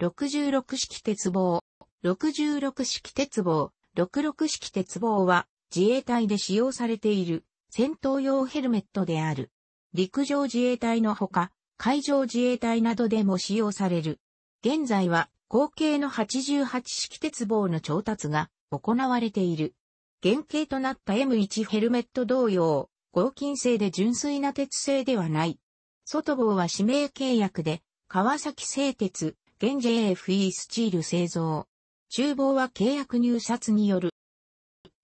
66式鉄棒、66式鉄棒、66式鉄棒は自衛隊で使用されている戦闘用ヘルメットである。陸上自衛隊のほか、海上自衛隊などでも使用される。現在は合計の88式鉄棒の調達が行われている。原型となった M1 ヘルメット同様、合金製で純粋な鉄製ではない。外棒は指名契約で、川崎製鉄、現 JFE スチール製造。厨房は契約入札による。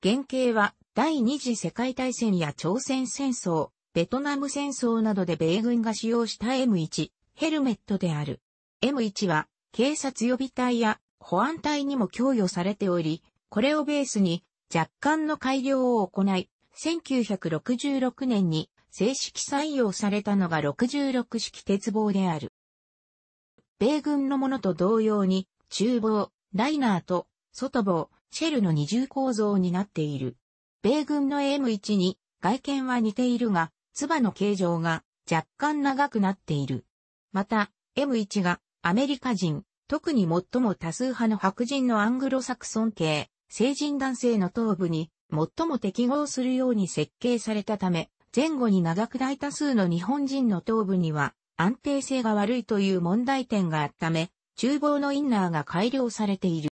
原型は第二次世界大戦や朝鮮戦争、ベトナム戦争などで米軍が使用した M1 ヘルメットである。M1 は警察予備隊や保安隊にも供与されており、これをベースに若干の改良を行い、1966年に正式採用されたのが66式鉄棒である。米軍のものと同様に、厨房、ライナーと外房、シェルの二重構造になっている。米軍の M1 に外見は似ているが、唾の形状が若干長くなっている。また、M1 がアメリカ人、特に最も多数派の白人のアングロサクソン系、成人男性の頭部に最も適合するように設計されたため、前後に長く大多数の日本人の頭部には安定性が悪いという問題点があっため、厨房のインナーが改良されている。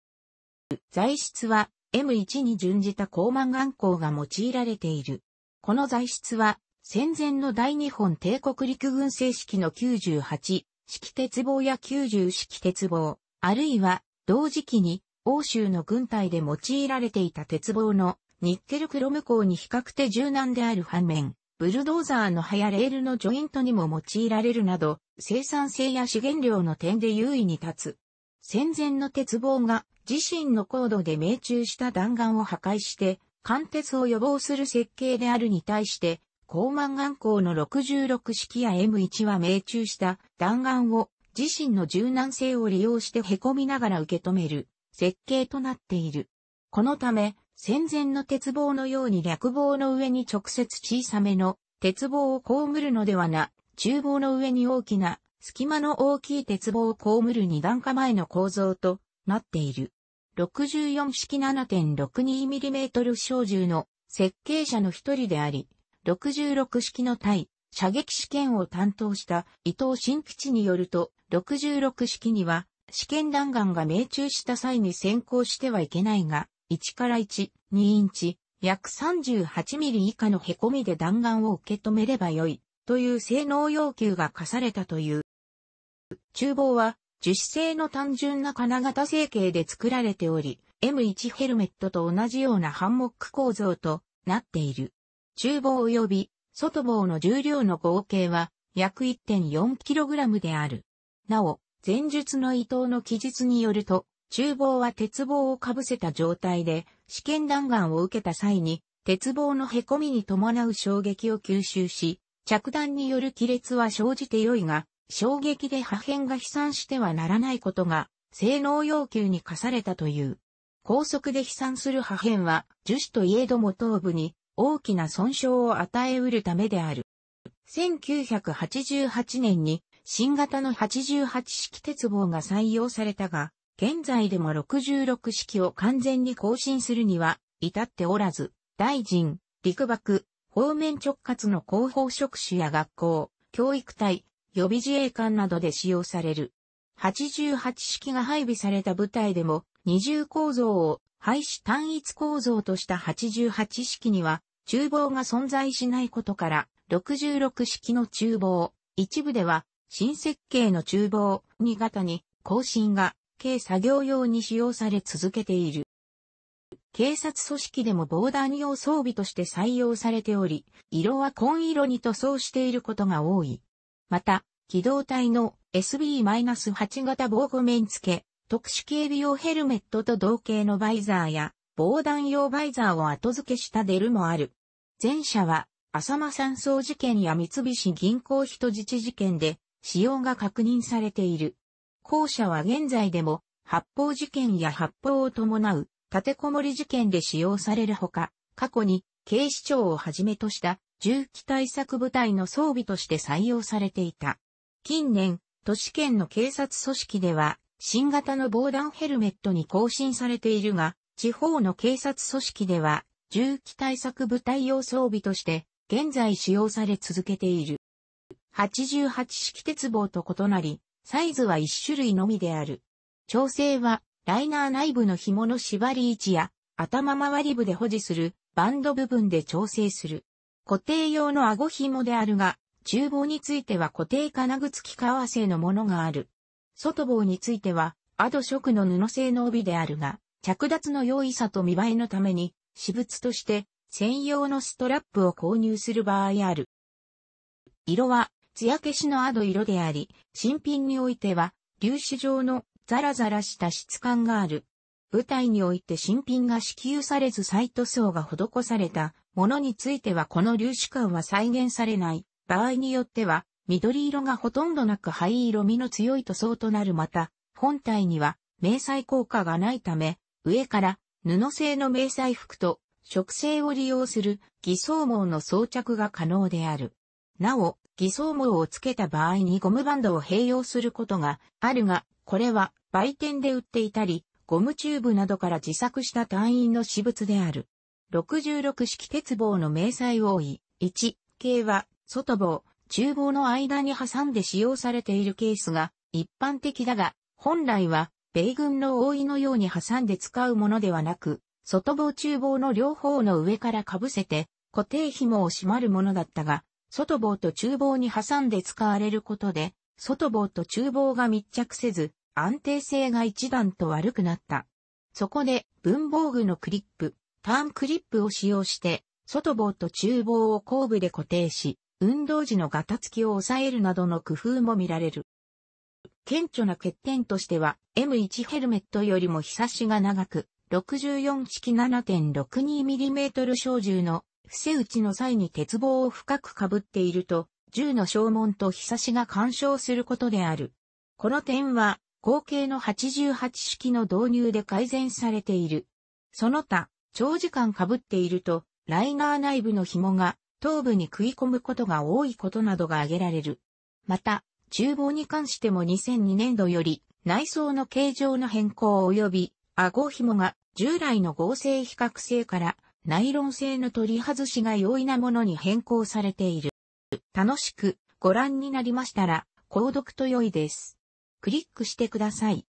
材質は M1 に準じた高慢眼光が用いられている。この材質は戦前の大日本帝国陸軍正式の98式鉄棒や90式鉄棒、あるいは同時期に欧州の軍隊で用いられていた鉄棒のニッケルクロム鋼に比較的柔軟である反面、ブルドーザーの葉やレールのジョイントにも用いられるなど、生産性や資源量の点で優位に立つ。戦前の鉄棒が自身の高度で命中した弾丸を破壊して、貫鉄を予防する設計であるに対して、高慢眼光の66式や M1 は命中した弾丸を自身の柔軟性を利用して凹みながら受け止める設計となっている。このため、戦前の鉄棒のように略棒の上に直接小さめの鉄棒をこるのではな、厨房の上に大きな隙間の大きい鉄棒をこむる二段構前の構造となっている。64式 7.62mm 小銃の設計者の一人であり、66式の対射撃試験を担当した伊藤新吉によると、66式には試験弾丸が命中した際に先行してはいけないが、1から1、2インチ、約38ミリ以下の凹みで弾丸を受け止めればよい、という性能要求が課されたという。厨房は、樹脂製の単純な金型成形で作られており、M1 ヘルメットと同じようなハンモック構造となっている。厨房及び外房の重量の合計は約 1.4kg である。なお、前述の伊藤の記述によると、厨房は鉄棒をかぶせた状態で、試験弾丸を受けた際に、鉄棒の凹みに伴う衝撃を吸収し、着弾による亀裂は生じて良いが、衝撃で破片が飛散してはならないことが、性能要求に課されたという。高速で飛散する破片は、樹脂といえども頭部に大きな損傷を与えうるためである。1988年に新型の88式鉄棒が採用されたが、現在でも66式を完全に更新するには、至っておらず、大臣、陸幕、方面直轄の広報職種や学校、教育隊、予備自衛官などで使用される。88式が配備された部隊でも、二重構造を廃止単一構造とした88式には、厨房が存在しないことから、66式の厨房、一部では、新設計の厨房2型に更新が計作業用に使用され続けている。警察組織でも防弾用装備として採用されており、色は紺色に塗装していることが多い。また、機動隊の SB-8 型防護面付け、特殊警備用ヘルメットと同型のバイザーや、防弾用バイザーを後付けしたデルもある。前者は、浅間山荘事件や三菱銀行人質事件で、使用が確認されている。後者は現在でも発砲事件や発砲を伴う立てこもり事件で使用されるほか、過去に警視庁をはじめとした銃器対策部隊の装備として採用されていた。近年、都市圏の警察組織では新型の防弾ヘルメットに更新されているが、地方の警察組織では銃器対策部隊用装備として現在使用され続けている。88式鉄棒と異なり、サイズは1種類のみである。調整は、ライナー内部の紐の縛り位置や、頭周り部で保持する、バンド部分で調整する。固定用の顎紐であるが、厨房については固定金具付き革製のものがある。外棒については、アド色の布製の帯であるが、着脱の容易さと見栄えのために、私物として専用のストラップを購入する場合ある。色は艶消しのアド色であり、新品においては、粒子状のザラザラした質感がある。舞台において新品が支給されずサイト層が施されたものについてはこの粒子感は再現されない。場合によっては、緑色がほとんどなく灰色味の強い塗装となるまた、本体には明細効果がないため、上から布製の明細服と植生を利用する偽装網の装着が可能である。なお、偽装網をつけた場合にゴムバンドを併用することがあるが、これは売店で売っていたり、ゴムチューブなどから自作した単位の私物である。66式鉄棒の明細多い。1、系は外棒、厨房の間に挟んで使用されているケースが一般的だが、本来は米軍の覆いのように挟んで使うものではなく、外棒厨房の両方の上から被せて固定紐を締まるものだったが、外棒と厨房に挟んで使われることで、外棒と厨房が密着せず、安定性が一段と悪くなった。そこで、文房具のクリップ、ターンクリップを使用して、外棒と厨房を後部で固定し、運動時のガタつきを抑えるなどの工夫も見られる。顕著な欠点としては、M1 ヘルメットよりも日差しが長く、64式 7.62mm 小銃の伏せ打ちの際に鉄棒を深く被っていると、銃の正門と日差しが干渉することである。この点は、後継の88式の導入で改善されている。その他、長時間被っていると、ライナー内部の紐が頭部に食い込むことが多いことなどが挙げられる。また、厨房に関しても2002年度より内装の形状の変更及び、顎紐が従来の合成比較性からナイロン製の取り外しが容易なものに変更されている。楽しくご覧になりましたら、購読と良いです。クリックしてください。